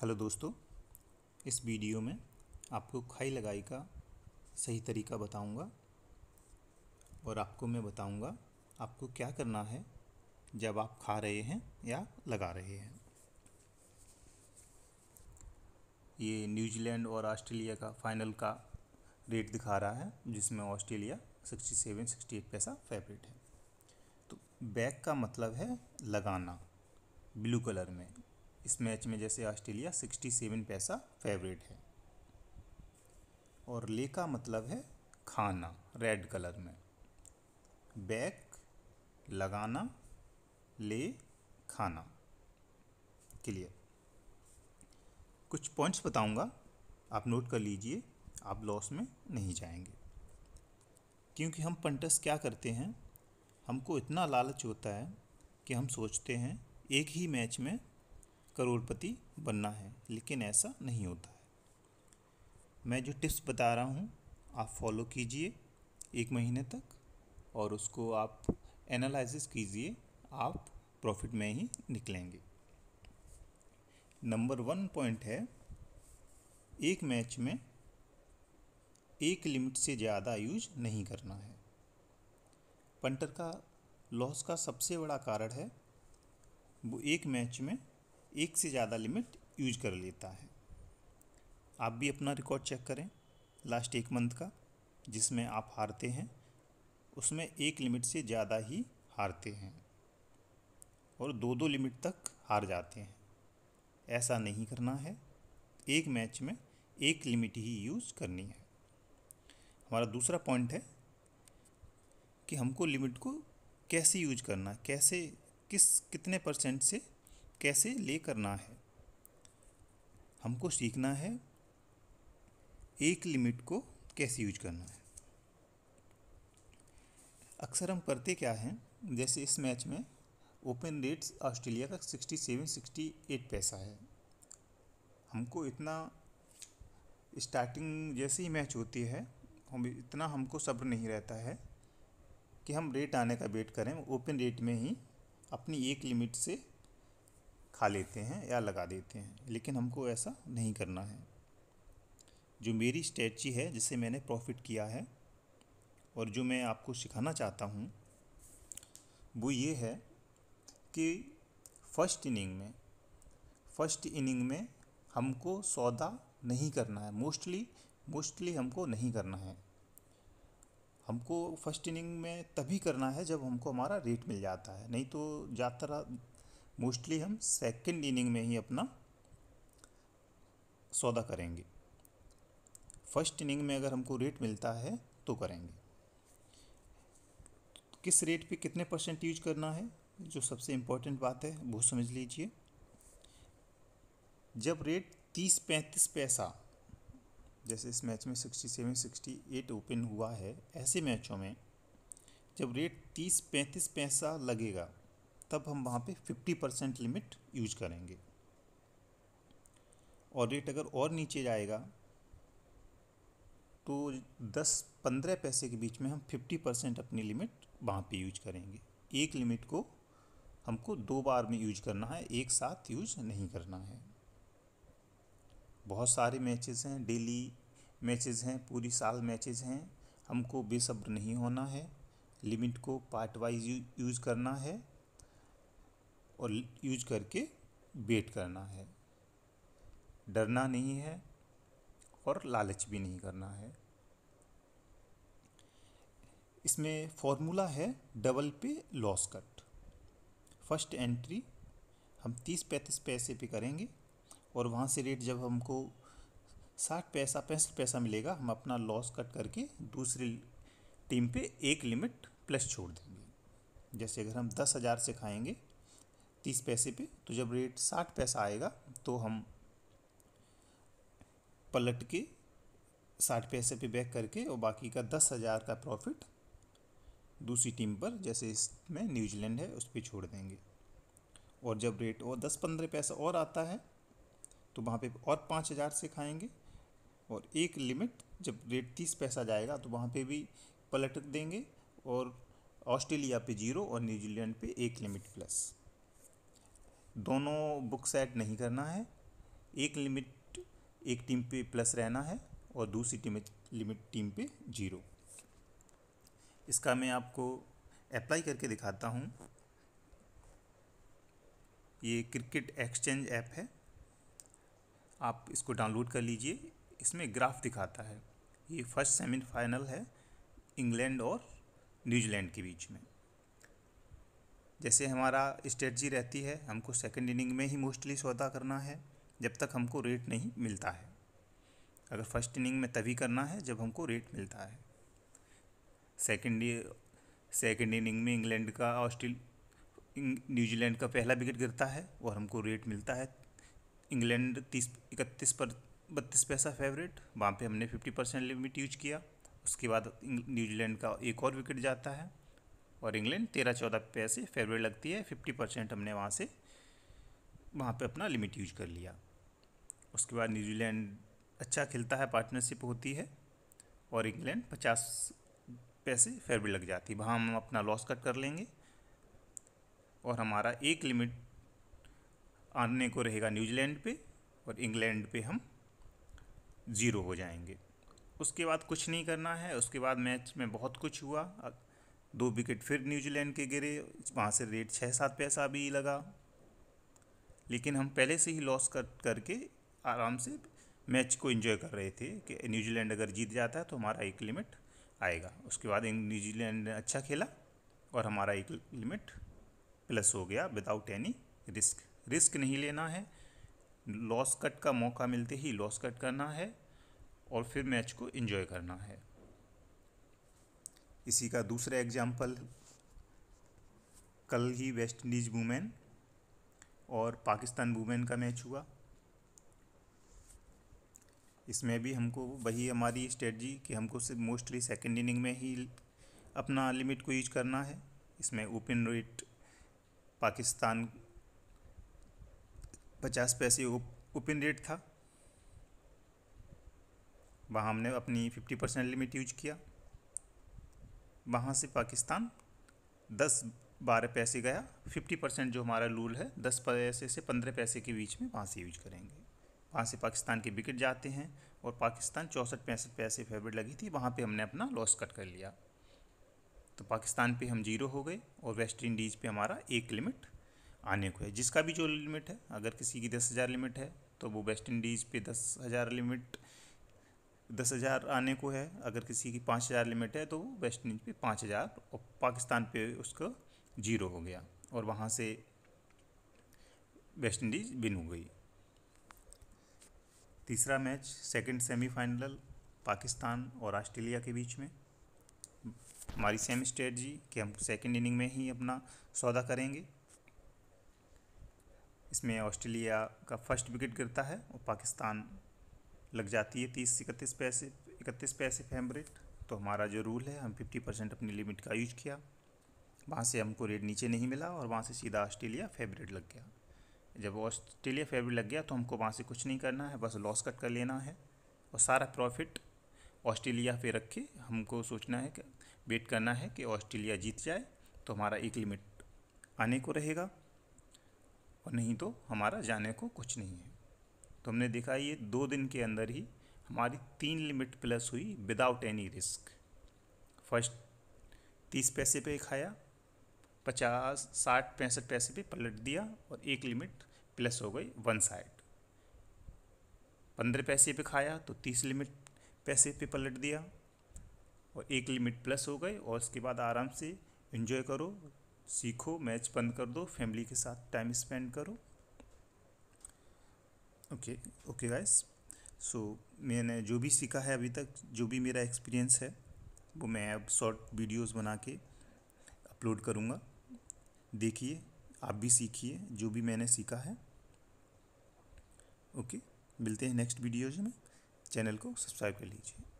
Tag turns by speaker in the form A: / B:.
A: hello दोस्तों इस video में आपको खाई लगाई का सही तरीका बताऊंगा और आपको मैं बताऊंगा आपको क्या करना है जब आप खा रहे हैं या लगा रहे हैं ये न्यूजीलैंड और ऑस्ट्रेलिया का फाइनल का रेट दिखा रहा है जिसमें ऑस्ट्रेलिया 67 68 पैसा फेवरेट है तो बैक का मतलब है लगाना ब्लू कलर में इस मैच में जैसे ऑस्ट्रेलिया 67 पैसा फेवरेट है और ले का मतलब है खाना रेड कलर में बैक लगाना ले खाना क्लियर कुछ पॉइंट्स बताऊंगा आप नोट कर लीजिए आप लॉस में नहीं जाएंगे क्योंकि हम पंटस क्या करते हैं हमको इतना लालच होता है कि हम सोचते हैं एक ही मैच में करोड़पति बनना है लेकिन ऐसा नहीं होता है मैं जो टिप्स बता रहा हूँ आप फॉलो कीजिए एक महीने तक और उसको आप एनालिस कीजिए आप प्रॉफिट में ही निकलेंगे नंबर वन पॉइंट है एक मैच में एक लिमिट से ज़्यादा यूज नहीं करना है पंटर का लॉस का सबसे बड़ा कारण है वो एक मैच में एक से ज़्यादा लिमिट यूज कर लेता है आप भी अपना रिकॉर्ड चेक करें लास्ट एक मंथ का जिसमें आप हारते हैं उसमें एक लिमिट से ज़्यादा ही हारते हैं और दो दो लिमिट तक हार जाते हैं ऐसा नहीं करना है एक मैच में एक लिमिट ही यूज़ करनी है हमारा दूसरा पॉइंट है कि हमको लिमिट को कैसे यूज करना कैसे किस कितने परसेंट से कैसे ले करना है हमको सीखना है एक लिमिट को कैसे यूज करना है अक्सर हम करते क्या हैं जैसे इस मैच में ओपन रेट्स ऑस्ट्रेलिया का सिक्सटी सेवन सिक्सटी एट पैसा है हमको इतना स्टार्टिंग जैसे ही मैच होती है हम इतना हमको सब्र नहीं रहता है कि हम रेट आने का वेट करें ओपन रेट में ही अपनी एक लिमिट से खा लेते हैं या लगा देते हैं लेकिन हमको ऐसा नहीं करना है जो मेरी स्ट्रेटी है जिसे मैंने प्रॉफिट किया है और जो मैं आपको सिखाना चाहता हूँ वो ये है कि फर्स्ट इनिंग में फर्स्ट इनिंग में हमको सौदा नहीं करना है मोस्टली मोस्टली हमको नहीं करना है हमको फर्स्ट इनिंग में तभी करना है जब हमको हमारा रेट मिल जाता है नहीं तो ज़्यादातर मोस्टली हम सेकंड इनिंग में ही अपना सौदा करेंगे फर्स्ट इनिंग में अगर हमको रेट मिलता है तो करेंगे किस रेट पे कितने परसेंट यूज करना है जो सबसे इम्पोर्टेंट बात है वो समझ लीजिए जब रेट तीस पैंतीस पैसा जैसे इस मैच में sixty seven sixty eight open हुआ है ऐसे मैचों में जब रेट तीस पैंतीस पैसा लगेगा तब हम वहाँ पे 50 परसेंट लिमिट यूज करेंगे और रेट अगर और नीचे जाएगा तो 10 15 पैसे के बीच में हम 50 परसेंट अपनी लिमिट वहाँ पे यूज करेंगे एक लिमिट को हमको दो बार में यूज करना है एक साथ यूज नहीं करना है बहुत सारे मैचेस हैं डेली मैचेस हैं पूरी साल मैचेस हैं हमको बेसब्र नहीं होना है लिमिट को पार्ट वाइज यूज़ करना है और यूज करके वेट करना है डरना नहीं है और लालच भी नहीं करना है इसमें फॉर्मूला है डबल पे लॉस कट फर्स्ट एंट्री हम तीस पैंतीस पैसे पे करेंगे और वहाँ से रेट जब हमको साठ पैसा पैंसठ पैसा मिलेगा हम अपना लॉस कट करके दूसरी टीम पे एक लिमिट प्लस छोड़ देंगे जैसे अगर हम दस हज़ार से खाएंगे तीस पैसे पे तो जब रेट साठ पैसा आएगा तो हम पलट के साठ पैसे पे बैक करके और बाकी का दस हज़ार का प्रॉफिट दूसरी टीम पर जैसे इसमें न्यूजीलैंड है उस पर छोड़ देंगे और जब रेट और दस पंद्रह पैसा और आता है तो वहाँ पे और पाँच हज़ार से खाएंगे और एक लिमिट जब रेट तीस पैसा जाएगा तो वहाँ पे भी पलट देंगे और ऑस्ट्रेलिया पे जीरो और न्यूजीलैंड पे एक लिमिट प्लस दोनों बुक्स सेट नहीं करना है एक लिमिट एक टीम पे प्लस रहना है और दूसरी टीम लिमिट टीम पे जीरो इसका मैं आपको अप्लाई करके दिखाता हूँ ये क्रिकेट एक्सचेंज ऐप है आप इसको डाउनलोड कर लीजिए इसमें ग्राफ दिखाता है ये फर्स्ट सेमीफाइनल है इंग्लैंड और न्यूजीलैंड के बीच में जैसे हमारा स्ट्रेटजी रहती है हमको सेकेंड इनिंग में ही मोस्टली सौदा करना है जब तक हमको रेट नहीं मिलता है अगर फर्स्ट इनिंग में तभी करना है जब हमको रेट मिलता है सेकेंड सेकेंड इनिंग में इंग्लैंड का ऑस्ट्रेल न्यूजीलैंड का पहला विकेट गिरता है और हमको रेट मिलता है इंग्लैंड तीस इकतीस पर बत्तीस पैसा फेवरेट वहाँ पे हमने फिफ्टी परसेंट लिमिट यूज किया उसके बाद न्यूजीलैंड का एक और विकेट जाता है और इंग्लैंड तेरह चौदह पे ऐसे फेवरेट लगती है फिफ्टी परसेंट हमने वहाँ से वहाँ पे अपना लिमिट यूज कर लिया उसके बाद न्यूजीलैंड अच्छा खेलता है पार्टनरशिप होती है और इंग्लैंड पचास पैसे फेवरेट लग जाती है वहाँ हम अपना लॉस कट कर लेंगे और हमारा एक लिमिट आने को रहेगा न्यूजीलैंड पे और इंग्लैंड पे हम ज़ीरो हो जाएंगे उसके बाद कुछ नहीं करना है उसके बाद मैच में बहुत कुछ हुआ दो विकेट फिर न्यूजीलैंड के गिरे वहाँ से रेट छः सात पैसा भी लगा लेकिन हम पहले से ही लॉस कर करके आराम से मैच को एंजॉय कर रहे थे कि न्यूजीलैंड अगर जीत जाता है तो हमारा एक लिमिट आएगा उसके बाद न्यूजीलैंड ने अच्छा खेला और हमारा एक लिमिट प्लस हो गया विदाउट एनी रिस्क रिस्क नहीं लेना है लॉस कट का मौका मिलते ही लॉस कट करना है और फिर मैच को इन्जॉय करना है इसी का दूसरा एग्जाम्पल कल ही वेस्ट इंडीज़ वूमेन और पाकिस्तान वूमेन का मैच हुआ इसमें भी हमको वही हमारी स्ट्रेटजी कि हमको सिर्फ मोस्टली सेकेंड इनिंग में ही अपना लिमिट को यूज करना है इसमें ओपन रेट पाकिस्तान पचास पैसे ओपन रेट था वहाँ हमने अपनी फिफ्टी परसेंट लिमिट यूज किया वहाँ से पाकिस्तान दस बारह पैसे गया फिफ्टी परसेंट जो हमारा रूल है दस पैसे से पंद्रह पैसे के बीच में वहाँ से यूज करेंगे वहाँ से पाकिस्तान के विकेट जाते हैं और पाकिस्तान चौंसठ पैंसठ पैसे फेवरेट लगी थी वहाँ पे हमने अपना लॉस कट कर लिया तो पाकिस्तान पे हम जीरो हो गए और वेस्ट इंडीज़ पे हमारा एक लिमिट आने को है जिसका भी जो लिमिट है अगर किसी की दस हज़ार लिमिट है तो वो वेस्ट इंडीज़ पे दस हज़ार लिमिट दस हज़ार आने को है अगर किसी की पाँच हज़ार लिमिट है तो वेस्ट इंडीज पे पाँच हज़ार और पाकिस्तान पे उसका जीरो हो गया और वहाँ से वेस्ट इंडीज विन हो गई तीसरा मैच सेकंड सेमीफाइनल पाकिस्तान और ऑस्ट्रेलिया के बीच में हमारी सेम स्ट्रेटजी कि हम सेकंड इनिंग में ही अपना सौदा करेंगे इसमें ऑस्ट्रेलिया का फर्स्ट विकेट गिरता है और पाकिस्तान लग जाती है तीस इकतीस पैसे इकतीस पैसे फेम रेट तो हमारा जो रूल है हम फिफ्टी परसेंट अपनी लिमिट का यूज किया वहाँ से हमको रेट नीचे नहीं मिला और वहाँ से सीधा ऑस्ट्रेलिया फेवरेट लग गया जब ऑस्ट्रेलिया फेवरेट लग गया तो हमको वहाँ से कुछ नहीं करना है बस लॉस कट कर लेना है और सारा प्रॉफिट ऑस्ट्रेलिया पे रख के हमको सोचना है कि वेट करना है कि ऑस्ट्रेलिया जीत जाए तो हमारा एक लिमिट आने को रहेगा और नहीं तो हमारा जाने को कुछ नहीं है तो हमने देखा ये दो दिन के अंदर ही हमारी तीन लिमिट प्लस हुई विदाउट एनी रिस्क फर्स्ट तीस पैसे पे खाया पचास साठ पैंसठ पैसे पे पलट दिया और एक लिमिट प्लस हो गई वन साइड पंद्रह पैसे पे खाया तो तीस लिमिट पैसे पे पलट दिया और एक लिमिट प्लस हो गई और उसके बाद आराम से इन्जॉय करो सीखो मैच बंद कर दो फैमिली के साथ टाइम स्पेंड करो ओके ओके गाइस सो मैंने जो भी सीखा है अभी तक जो भी मेरा एक्सपीरियंस है वो मैं अब शॉर्ट वीडियोस बना के अपलोड करूँगा देखिए आप भी सीखिए जो भी मैंने सीखा है ओके मिलते हैं नेक्स्ट वीडियोज में चैनल को सब्सक्राइब कर लीजिए